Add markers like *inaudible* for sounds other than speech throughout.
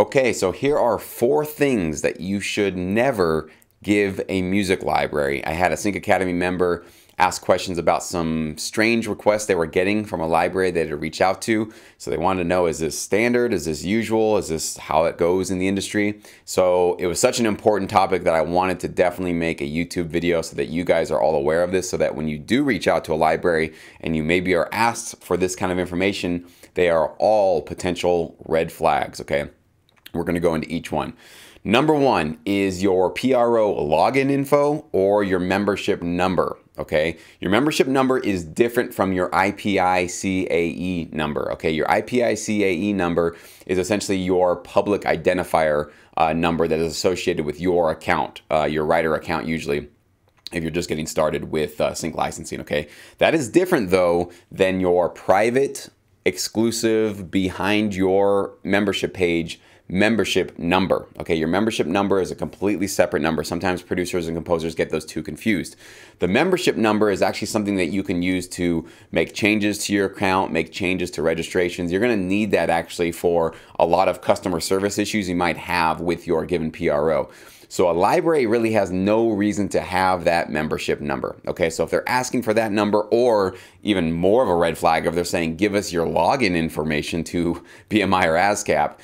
Okay, so here are four things that you should never give a music library. I had a Sync Academy member ask questions about some strange requests they were getting from a library they had to reach out to. So they wanted to know, is this standard? Is this usual? Is this how it goes in the industry? So it was such an important topic that I wanted to definitely make a YouTube video so that you guys are all aware of this so that when you do reach out to a library and you maybe are asked for this kind of information, they are all potential red flags, okay? We're going to go into each one. Number one is your PRO login info or your membership number. Okay, your membership number is different from your IPICAE number. Okay, your IPICAE number is essentially your public identifier uh, number that is associated with your account, uh, your writer account usually if you're just getting started with uh, sync licensing, okay? That is different though than your private, exclusive, behind your membership page membership number. Okay, your membership number is a completely separate number. Sometimes producers and composers get those two confused. The membership number is actually something that you can use to make changes to your account, make changes to registrations. You're gonna need that actually for a lot of customer service issues you might have with your given PRO. So a library really has no reason to have that membership number. Okay, so if they're asking for that number, or even more of a red flag, if they're saying, give us your login information to *laughs* BMI or ASCAP,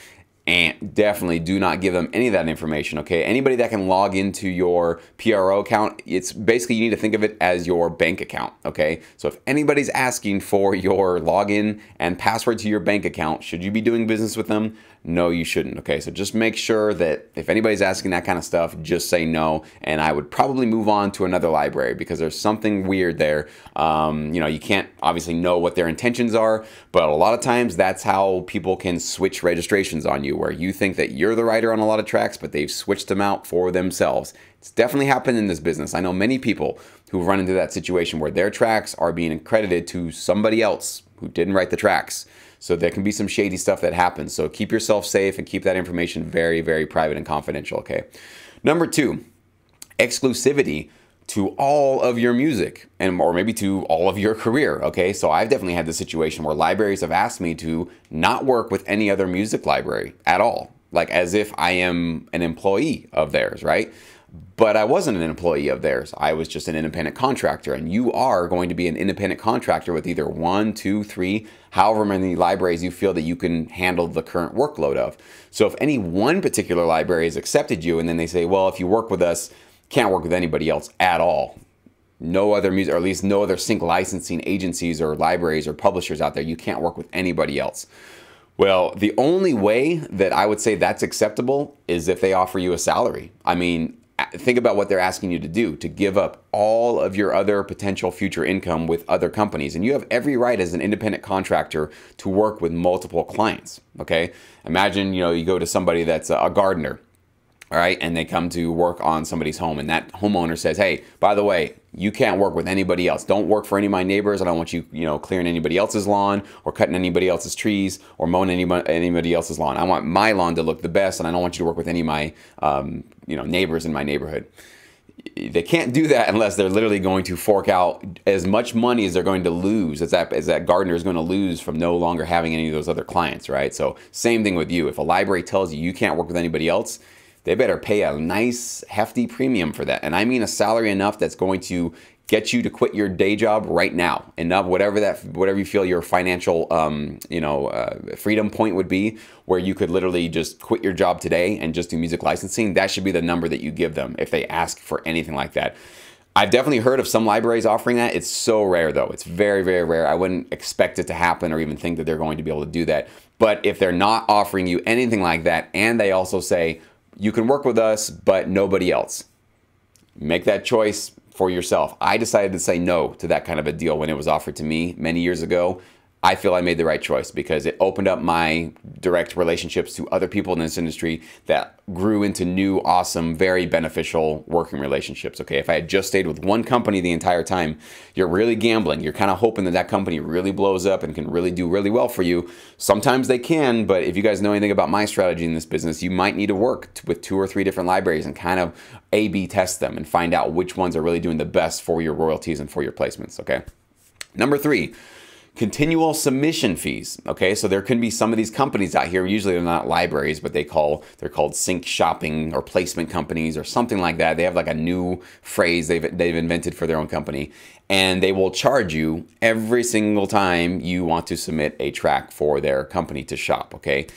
and definitely do not give them any of that information, okay? Anybody that can log into your PRO account, it's basically you need to think of it as your bank account, okay? So if anybody's asking for your login and password to your bank account, should you be doing business with them? No, you shouldn't, okay? So just make sure that if anybody's asking that kind of stuff, just say no, and I would probably move on to another library because there's something weird there. Um, you know, you can't obviously know what their intentions are, but a lot of times that's how people can switch registrations on you where you think that you're the writer on a lot of tracks, but they've switched them out for themselves. It's definitely happened in this business. I know many people who run into that situation where their tracks are being credited to somebody else who didn't write the tracks. So there can be some shady stuff that happens. So keep yourself safe and keep that information very, very private and confidential, okay? Number two, exclusivity to all of your music and or maybe to all of your career okay so i've definitely had this situation where libraries have asked me to not work with any other music library at all like as if i am an employee of theirs right but i wasn't an employee of theirs i was just an independent contractor and you are going to be an independent contractor with either one two three however many libraries you feel that you can handle the current workload of so if any one particular library has accepted you and then they say well if you work with us can't work with anybody else at all. No other music, or at least no other sync licensing agencies or libraries or publishers out there. You can't work with anybody else. Well, the only way that I would say that's acceptable is if they offer you a salary. I mean, think about what they're asking you to do to give up all of your other potential future income with other companies. And you have every right as an independent contractor to work with multiple clients. Okay. Imagine, you know, you go to somebody that's a gardener all right, and they come to work on somebody's home, and that homeowner says, "Hey, by the way, you can't work with anybody else. Don't work for any of my neighbors. I don't want you, you know, clearing anybody else's lawn or cutting anybody else's trees or mowing anybody, anybody else's lawn. I want my lawn to look the best, and I don't want you to work with any of my, um, you know, neighbors in my neighborhood." They can't do that unless they're literally going to fork out as much money as they're going to lose, as that as that gardener is going to lose from no longer having any of those other clients, right? So same thing with you. If a library tells you you can't work with anybody else, they better pay a nice, hefty premium for that. And I mean a salary enough that's going to get you to quit your day job right now and whatever that whatever you feel your financial um, you know uh, freedom point would be where you could literally just quit your job today and just do music licensing that should be the number that you give them if they ask for anything like that I've definitely heard of some libraries offering that. It's so rare though. It's very, very rare. I wouldn't expect it to happen or even think that they're going to be able to do that. But if they're not offering you anything like that and they also say, you can work with us, but nobody else. Make that choice for yourself. I decided to say no to that kind of a deal when it was offered to me many years ago I feel I made the right choice because it opened up my direct relationships to other people in this industry that grew into new, awesome, very beneficial working relationships. Okay, if I had just stayed with one company the entire time, you're really gambling. You're kind of hoping that that company really blows up and can really do really well for you. Sometimes they can, but if you guys know anything about my strategy in this business, you might need to work with two or three different libraries and kind of A B test them and find out which ones are really doing the best for your royalties and for your placements. Okay, number three Continual submission fees. Okay, so there can be some of these companies out here. Usually they're not libraries, but they call they're called sync shopping or placement companies or something like that. They have like a new phrase they've they've invented for their own company, and they will charge you every single time you want to submit a track for their company to shop. Okay.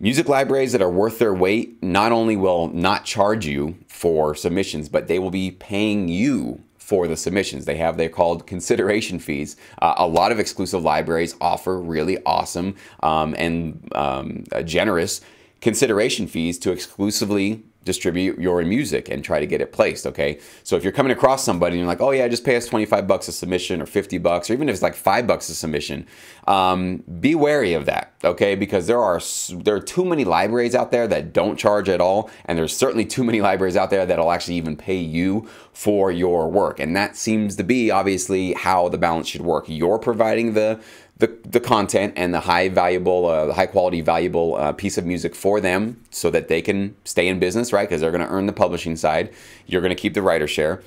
Music libraries that are worth their weight not only will not charge you for submissions, but they will be paying you for the submissions. They have they're called consideration fees. Uh, a lot of exclusive libraries offer really awesome um, and um, uh, generous consideration fees to exclusively distribute your music and try to get it placed, okay? So if you're coming across somebody and you're like, oh yeah, just pay us 25 bucks a submission or 50 bucks, or even if it's like five bucks a submission, um, be wary of that, okay? Because there are, there are too many libraries out there that don't charge at all, and there's certainly too many libraries out there that'll actually even pay you for your work. And that seems to be obviously how the balance should work. You're providing the the, the content and the high valuable, uh, high quality, valuable uh, piece of music for them so that they can stay in business, right? Because they're going to earn the publishing side. You're going to keep the writer share.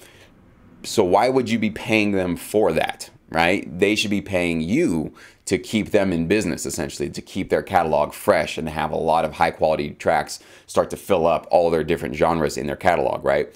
So why would you be paying them for that, right? They should be paying you to keep them in business, essentially, to keep their catalog fresh and have a lot of high quality tracks start to fill up all their different genres in their catalog, right?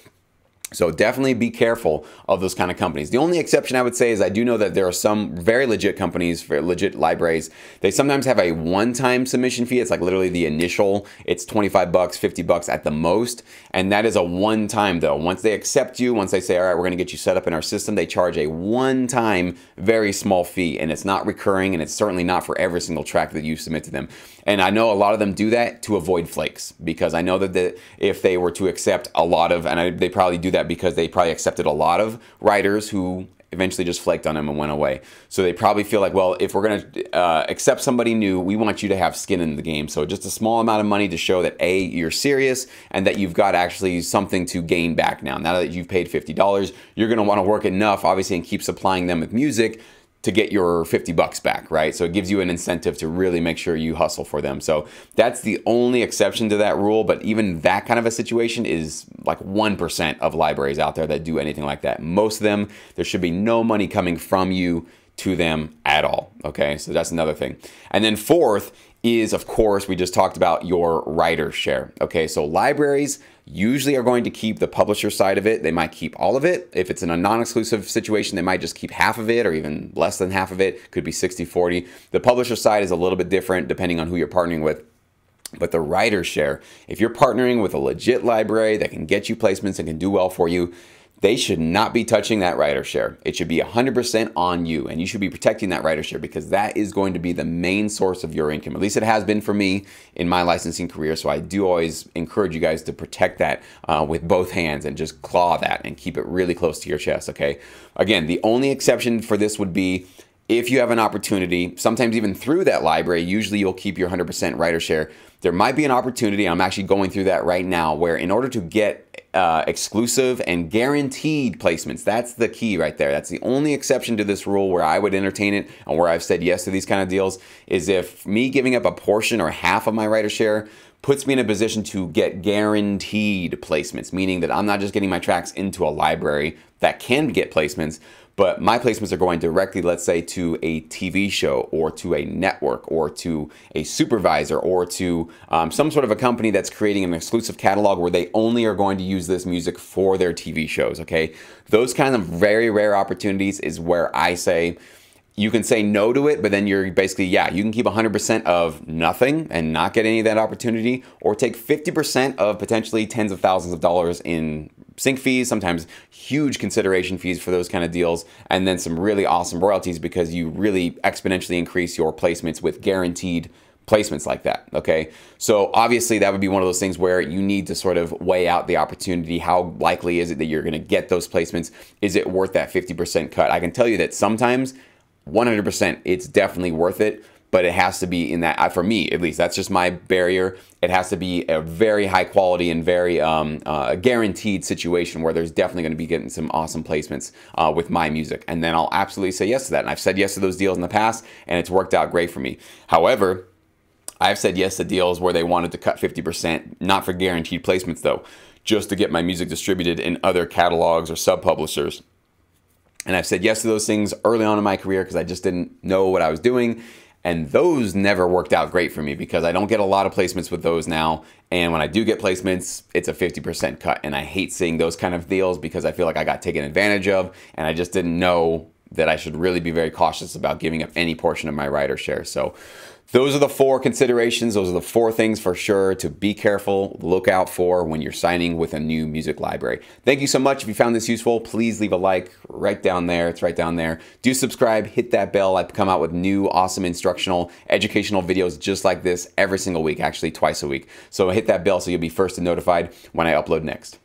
So definitely be careful of those kind of companies. The only exception I would say is I do know that there are some very legit companies, very legit libraries. They sometimes have a one-time submission fee. It's like literally the initial. It's 25 bucks, 50 bucks at the most, and that is a one-time though. Once they accept you, once they say, "All right, we're going to get you set up in our system," they charge a one-time, very small fee, and it's not recurring, and it's certainly not for every single track that you submit to them. And I know a lot of them do that to avoid flakes because I know that the, if they were to accept a lot of, and I, they probably do that that because they probably accepted a lot of writers who eventually just flaked on him and went away. So they probably feel like, well, if we're going to uh, accept somebody new, we want you to have skin in the game. So just a small amount of money to show that A, you're serious and that you've got actually something to gain back now. Now that you've paid $50, you're going to want to work enough, obviously, and keep supplying them with music to get your 50 bucks back, right? So it gives you an incentive to really make sure you hustle for them. So that's the only exception to that rule, but even that kind of a situation is like 1% of libraries out there that do anything like that. Most of them, there should be no money coming from you to them at all, okay? So that's another thing. And then fourth is, of course, we just talked about your writer share, okay? So libraries usually are going to keep the publisher side of it. They might keep all of it. If it's in a non-exclusive situation, they might just keep half of it or even less than half of it. Could be 60-40. The publisher side is a little bit different depending on who you're partnering with. But the writer share, if you're partnering with a legit library that can get you placements and can do well for you, they should not be touching that rider share. It should be 100% on you, and you should be protecting that rider share because that is going to be the main source of your income. At least it has been for me in my licensing career. So I do always encourage you guys to protect that uh, with both hands and just claw that and keep it really close to your chest, okay? Again, the only exception for this would be if you have an opportunity, sometimes even through that library, usually you'll keep your 100% writer share. There might be an opportunity, I'm actually going through that right now, where in order to get uh, exclusive and guaranteed placements. That's the key right there. That's the only exception to this rule where I would entertain it and where I've said yes to these kind of deals is if me giving up a portion or half of my writer share puts me in a position to get guaranteed placements, meaning that I'm not just getting my tracks into a library that can get placements, but my placements are going directly, let's say, to a TV show or to a network or to a supervisor or to um, some sort of a company that's creating an exclusive catalog where they only are going to use this music for their TV shows, okay? Those kind of very rare opportunities is where I say, you can say no to it, but then you're basically, yeah, you can keep 100% of nothing and not get any of that opportunity, or take 50% of potentially tens of thousands of dollars in sync fees, sometimes huge consideration fees for those kind of deals, and then some really awesome royalties because you really exponentially increase your placements with guaranteed placements like that. Okay. So obviously that would be one of those things where you need to sort of weigh out the opportunity. How likely is it that you're going to get those placements? Is it worth that 50% cut? I can tell you that sometimes 100% it's definitely worth it but it has to be in that, for me at least, that's just my barrier. It has to be a very high quality and very um, uh, guaranteed situation where there's definitely going to be getting some awesome placements uh, with my music. And then I'll absolutely say yes to that. And I've said yes to those deals in the past, and it's worked out great for me. However, I've said yes to deals where they wanted to cut 50%, not for guaranteed placements though, just to get my music distributed in other catalogs or sub publishers. And I've said yes to those things early on in my career because I just didn't know what I was doing. And those never worked out great for me because I don't get a lot of placements with those now. And when I do get placements, it's a 50% cut. And I hate seeing those kind of deals because I feel like I got taken advantage of and I just didn't know that I should really be very cautious about giving up any portion of my rider share. So those are the four considerations. Those are the four things for sure to be careful, look out for when you're signing with a new music library. Thank you so much. If you found this useful, please leave a like right down there. It's right down there. Do subscribe, hit that bell. I come out with new awesome instructional, educational videos just like this every single week, actually twice a week. So hit that bell so you'll be first and notified when I upload next.